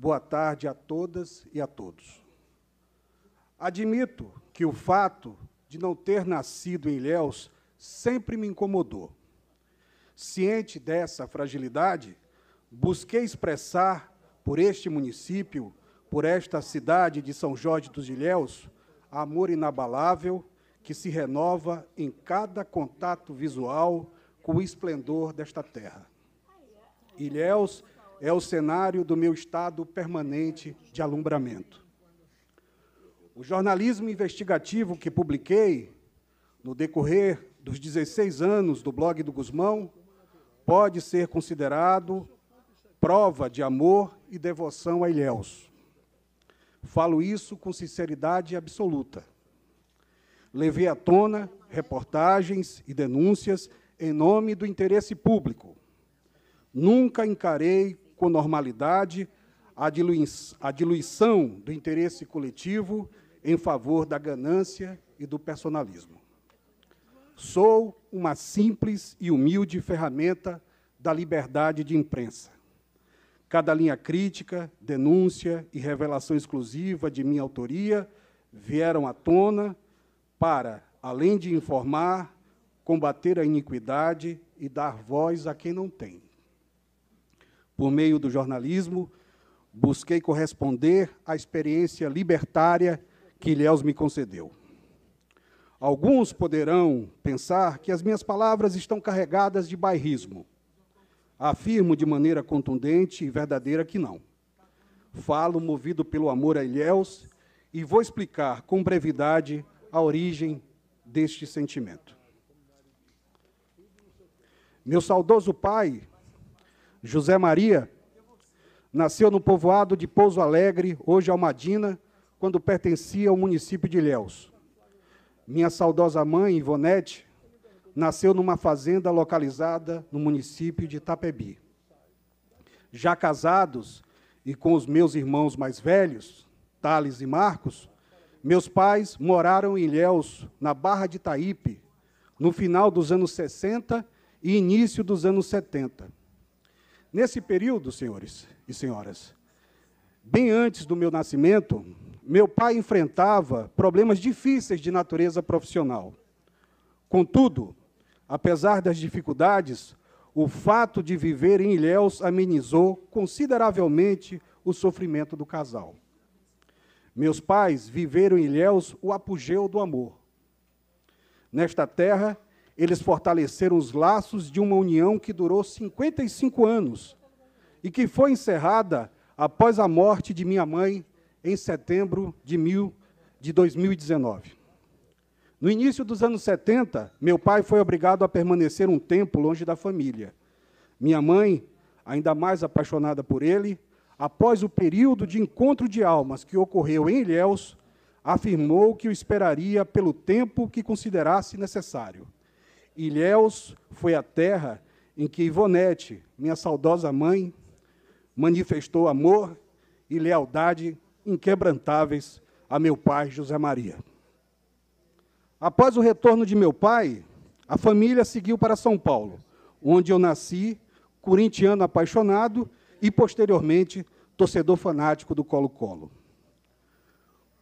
Boa tarde a todas e a todos. Admito que o fato de não ter nascido em Ilhéus sempre me incomodou. Ciente dessa fragilidade, busquei expressar por este município, por esta cidade de São Jorge dos Ilhéus, amor inabalável que se renova em cada contato visual com o esplendor desta terra. Ilhéus é o cenário do meu estado permanente de alumbramento. O jornalismo investigativo que publiquei no decorrer dos 16 anos do blog do Guzmão pode ser considerado prova de amor e devoção a Ilhéus. Falo isso com sinceridade absoluta. Levei à tona reportagens e denúncias em nome do interesse público. Nunca encarei com normalidade a, diluição do interesse coletivo em favor da ganância e do personalismo. Sou uma simples e humilde ferramenta da liberdade de imprensa. Cada linha crítica, denúncia e revelação exclusiva de minha autoria vieram à tona para, além de informar, combater a iniquidade e dar voz a quem não tem por meio do jornalismo, busquei corresponder à experiência libertária que Ilhéus me concedeu. Alguns poderão pensar que as minhas palavras estão carregadas de bairrismo. Afirmo de maneira contundente e verdadeira que não. Falo movido pelo amor a Ilhéus e vou explicar com brevidade a origem deste sentimento. Meu saudoso pai José Maria nasceu no povoado de Pouso Alegre, hoje Almadina, quando pertencia ao município de Ilhéus. Minha saudosa mãe, Ivonete, nasceu numa fazenda localizada no município de Itapebi. Já casados e com os meus irmãos mais velhos, Thales e Marcos, meus pais moraram em Ilhéus, na Barra de Taípe, no final dos anos 60 e início dos anos 70. Nesse período, senhores e senhoras, bem antes do meu nascimento, meu pai enfrentava problemas difíceis de natureza profissional. Contudo, apesar das dificuldades, o fato de viver em Ilhéus amenizou consideravelmente o sofrimento do casal. Meus pais viveram em Ilhéus o apogeu do amor. Nesta terra, eles fortaleceram os laços de uma união que durou 55 anos e que foi encerrada após a morte de minha mãe em setembro de, mil, de 2019. No início dos anos 70, meu pai foi obrigado a permanecer um tempo longe da família. Minha mãe, ainda mais apaixonada por ele, após o período de encontro de almas que ocorreu em Ilhéus, afirmou que o esperaria pelo tempo que considerasse necessário. Ilhéus foi a terra em que Ivonete, minha saudosa mãe, manifestou amor e lealdade inquebrantáveis a meu pai José Maria. Após o retorno de meu pai, a família seguiu para São Paulo, onde eu nasci, corintiano apaixonado e, posteriormente, torcedor fanático do Colo-Colo.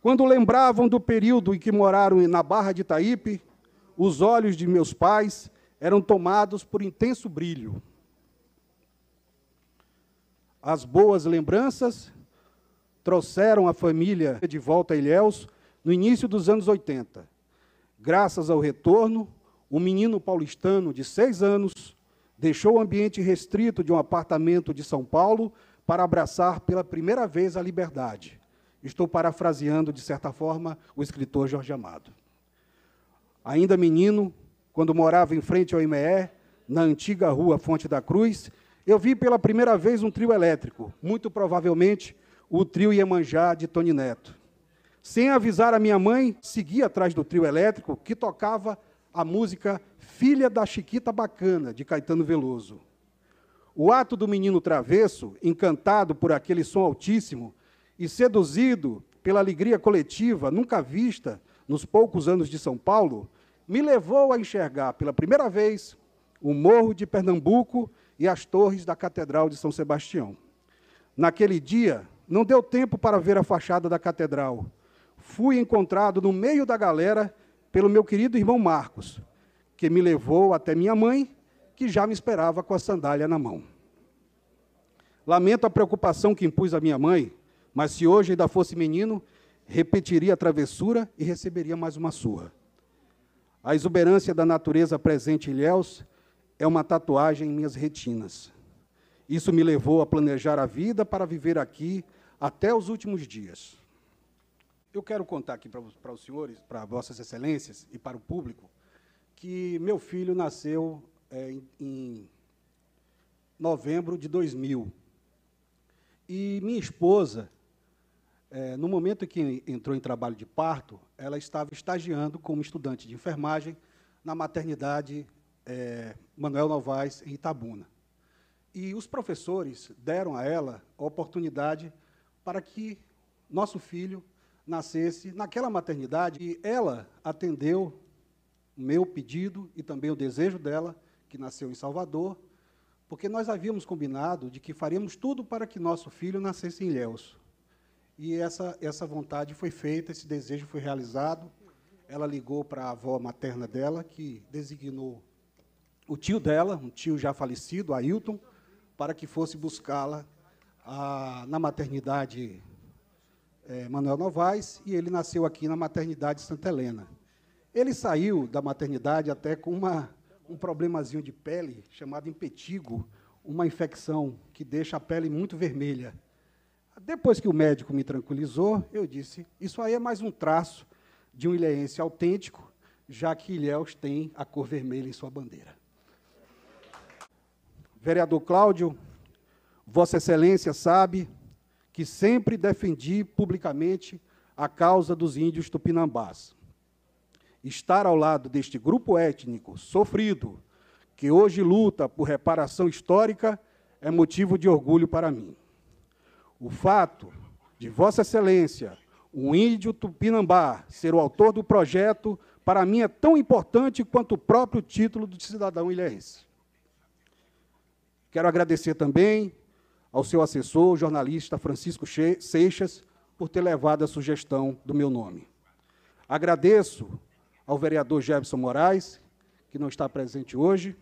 Quando lembravam do período em que moraram na Barra de Itaípe, os olhos de meus pais eram tomados por intenso brilho. As boas lembranças trouxeram a família de volta a Ilhéus no início dos anos 80. Graças ao retorno, o um menino paulistano de seis anos deixou o ambiente restrito de um apartamento de São Paulo para abraçar pela primeira vez a liberdade. Estou parafraseando, de certa forma, o escritor Jorge Amado ainda menino, quando morava em frente ao IME, na antiga rua Fonte da Cruz, eu vi pela primeira vez um trio elétrico, muito provavelmente o trio Iemanjá de Tony Neto. Sem avisar a minha mãe, segui atrás do trio elétrico que tocava a música Filha da Chiquita Bacana, de Caetano Veloso. O ato do menino travesso, encantado por aquele som altíssimo e seduzido pela alegria coletiva nunca vista nos poucos anos de São Paulo, me levou a enxergar pela primeira vez o Morro de Pernambuco e as torres da Catedral de São Sebastião. Naquele dia, não deu tempo para ver a fachada da catedral. Fui encontrado no meio da galera pelo meu querido irmão Marcos, que me levou até minha mãe, que já me esperava com a sandália na mão. Lamento a preocupação que impus à minha mãe, mas se hoje ainda fosse menino, repetiria a travessura e receberia mais uma surra. A exuberância da natureza presente em Ilhéus é uma tatuagem em minhas retinas. Isso me levou a planejar a vida para viver aqui até os últimos dias. Eu quero contar aqui para, os senhores, para vossas excelências e para o público, que meu filho nasceu é, em novembro de 2000. E minha esposa é, no momento em que entrou em trabalho de parto, ela estava estagiando como estudante de enfermagem na maternidade é, Manuel Novaes, em Itabuna. E os professores deram a ela a oportunidade para que nosso filho nascesse naquela maternidade e ela atendeu o meu pedido e também o desejo dela, que nasceu em Salvador, porque nós havíamos combinado de que faríamos tudo para que nosso filho nascesse em Ilhéus. E essa, essa vontade foi feita, esse desejo foi realizado. Ela ligou para a avó materna dela, que designou o tio dela, um tio já falecido, Ailton, para que fosse buscá-la ah, na maternidade é, Manuel Novaes, e ele nasceu aqui na maternidade Santa Helena. Ele saiu da maternidade até com uma, um problemazinho de pele chamado impetigo, uma infecção que deixa a pele muito vermelha. Depois que o médico me tranquilizou, eu disse: Isso aí é mais um traço de um ilhéense autêntico, já que Ilhéus tem a cor vermelha em sua bandeira. Vereador Cláudio, Vossa Excelência sabe que sempre defendi publicamente a causa dos índios tupinambás. Estar ao lado deste grupo étnico sofrido, que hoje luta por reparação histórica, é motivo de orgulho para mim. O fato de Vossa Excelência, um índio tupinambá, ser o autor do projeto, para mim é tão importante quanto o próprio título de cidadão ilhéense. Quero agradecer também ao seu assessor, o jornalista Francisco Seixas, por ter levado a sugestão do meu nome. Agradeço ao vereador Jefferson Moraes, que não está presente hoje,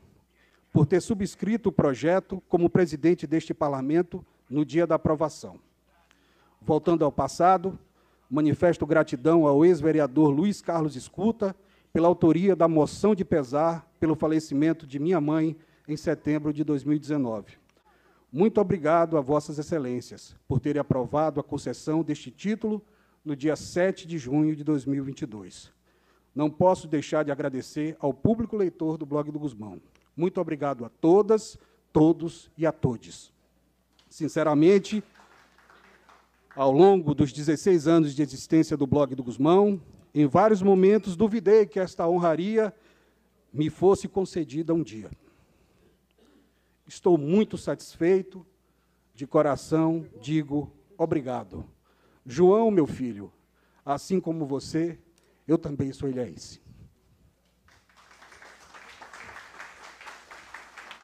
por ter subscrito o projeto como presidente deste parlamento no dia da aprovação. Voltando ao passado, manifesto gratidão ao ex-vereador Luiz Carlos Escuta pela autoria da moção de pesar pelo falecimento de minha mãe em setembro de 2019. Muito obrigado a Vossas Excelências por terem aprovado a concessão deste título no dia 7 de junho de 2022. Não posso deixar de agradecer ao público leitor do blog do Guzmão. Muito obrigado a todas, todos e a todes. Sinceramente, ao longo dos 16 anos de existência do blog do Guzmão, em vários momentos duvidei que esta honraria me fosse concedida um dia. Estou muito satisfeito, de coração digo obrigado. João, meu filho, assim como você, eu também sou ilhaense.